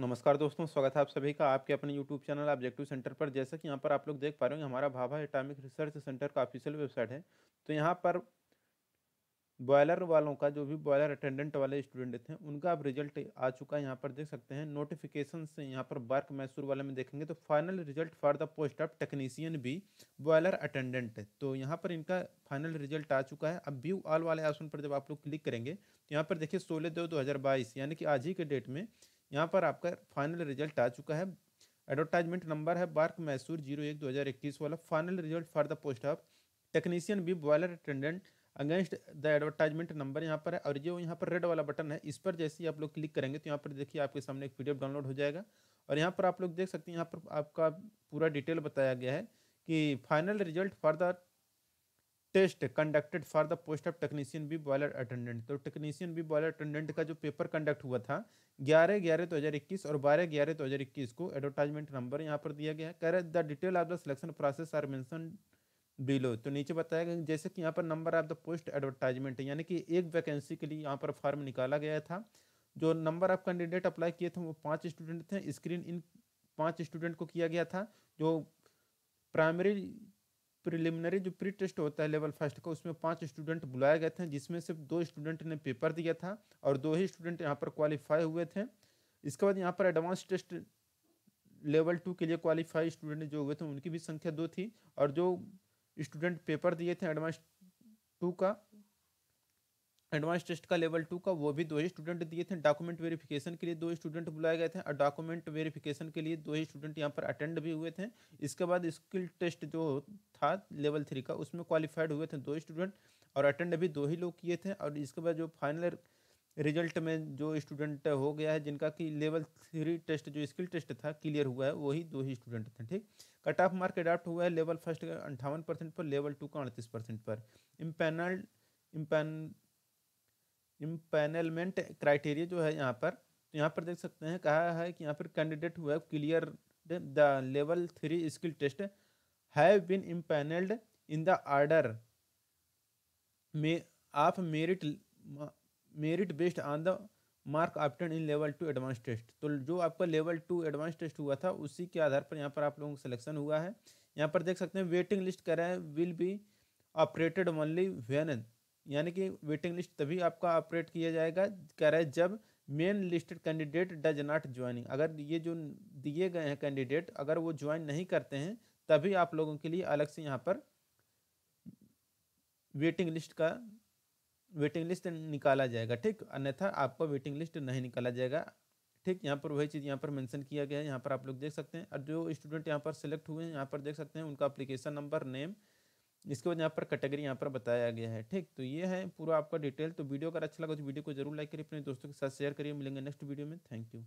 नमस्कार दोस्तों स्वागत है आप सभी का आपके अपने YouTube चैनल ऑब्जेक्टिव सेंटर पर जैसा कि यहाँ पर आप लोग देख पा रहे हो हमारा भाभा एटॉमिक रिसर्च सेंटर का ऑफिशियल वेबसाइट है तो यहाँ पर बॉयलर वालों का जो भी बॉयलर अटेंडेंट वाले स्टूडेंट थे उनका अब रिजल्ट आ चुका है यहाँ पर देख सकते हैं नोटिफिकेशन से यहाँ पर बर्क मैसूर वाले में देखेंगे तो final result for the post of technician भी बॉयलर अटेंडेंट तो यहाँ पर इनका फाइनल रिजल्ट आ चुका है अब व्यू ऑल वाले ऑप्शन पर जब आप लोग क्लिक करेंगे तो यहाँ पर देखिए सोलह दो दो यानी कि आज ही के डेट में यहाँ पर आपका फाइनल रिजल्ट आ चुका है एडवर्टाइजमेंट नंबर है बार्क मैसूर जीरो एक दो हज़ार इक्कीस वाला final result for the post of technician B boiler attendant against the advertisement number यहाँ पर है और जो यहाँ पर रेड वाला बटन है इस पर जैसे ही आप लोग क्लिक करेंगे तो यहाँ पर देखिए आपके सामने एक पी डाउनलोड हो जाएगा और यहाँ पर आप लोग देख सकते हैं यहाँ पर आपका पूरा डिटेल बताया गया है कि final result for the test conducted for the post of technician B boiler attendant तो टेक्नीशियन बी बॉयलर अटेंडेंट का जो पेपर कंडक्ट हुआ था ग्यारह ग्यारह दो हज़ार इक्कीस और बारह ग्यारह दो हज़ार इक्कीस को एडवर्टाइजमेंट नंबर यहाँ पर दिया गया है कह रहे the detail of the selection process are mentioned below तो नीचे बताया गया जैसे कि यहाँ पर number of the post advertisement यानी कि एक वैकेंसी के लिए यहाँ पर फॉर्म निकाला गया था जो नंबर ऑफ कैंडिडेट अप्लाई किए थे वो पाँच स्टूडेंट थे स्क्रीन इन पाँच स्टूडेंट को किया गया था जो प्राइमरी प्रिलिमिनरी जो प्री टेस्ट होता है लेवल फर्स्ट का उसमें पाँच स्टूडेंट बुलाए गए थे जिसमें सिर्फ दो स्टूडेंट ने पेपर दिया था और दो ही स्टूडेंट यहाँ पर क्वालिफाई हुए थे इसके बाद यहाँ पर एडवांस टेस्ट लेवल टू के लिए क्वालिफाई स्टूडेंट जो हुए थे उनकी भी संख्या दो थी और जो स्टूडेंट पेपर दिए थे एडवांस टू का एडवांस टेस्ट का लेवल टू का वो भी दो ही स्टूडेंट दिए थे डॉक्यूमेंट वेरिफिकेशन के लिए दो स्टूडेंट बुलाए गए थे और डॉक्यूमेंट वेरिफिकेशन के लिए दो ही स्टूडेंट यहाँ पर अटेंड भी हुए थे इसके बाद स्किल टेस्ट जो था लेवल थ्री का उसमें क्वालिफाइड हुए थे दो स्टूडेंट और अटेंड भी दो ही लोग किए थे और इसके बाद जो फाइनल रिजल्ट में जो स्टूडेंट हो गया है जिनका कि लेवल थ्री टेस्ट जो स्किल टेस्ट था क्लियर हुआ है वही दो ही स्टूडेंट थे ठीक कट ऑफ मार्क अडाप्ट हुआ है लेवल फर्स्ट का अंठावन परसेंट पर लेवल टू का अड़तीस परसेंट पर इम्पेनल इम्पैन इम्पैनलमेंट क्राइटेरिया जो है यहाँ पर तो यहाँ पर देख सकते हैं कहा है कि यहाँ पर कैंडिडेट हुआ है clear the level three skill test have been empanelled in the order may of merit merit based on the mark obtained in level two advance test तो जो आपका लेवल टू एडवांस टेस्ट हुआ था उसी के आधार पर यहाँ पर आप लोगों का सिलेक्शन हुआ है यहाँ पर देख सकते हैं वेटिंग लिस्ट कर रहा है will be operated only when यानी कि वेटिंग लिस्ट तभी आपका ऑपरेट किया जाएगा कह रहा है जब main listed candidate does not joining अगर ये जो दिए गए हैं कैंडिडेट अगर वो ज्वाइन नहीं करते हैं तभी आप लोगों के लिए अलग से यहाँ पर वेटिंग लिस्ट का वेटिंग लिस्ट निकाला जाएगा ठीक अन्यथा आपको वेटिंग लिस्ट नहीं निकाला जाएगा ठीक यहाँ पर वही चीज़ यहाँ पर मेंशन किया गया है यहाँ पर आप लोग देख सकते हैं और जो स्टूडेंट यहाँ पर सेलेक्ट हुए हैं यहाँ पर देख सकते हैं उनका अप्लीकेशन नंबर नेम इसके बाद यहाँ पर कैटेगरी यहाँ पर बताया गया है ठीक तो ये है पूरा आपका डिटेल तो वीडियो अगर अच्छा लगा तो वीडियो को जरूर लाइक करिए अपने दोस्तों के साथ शेयर करिए मिलेंगे नेक्स्ट वीडियो में थैंक यू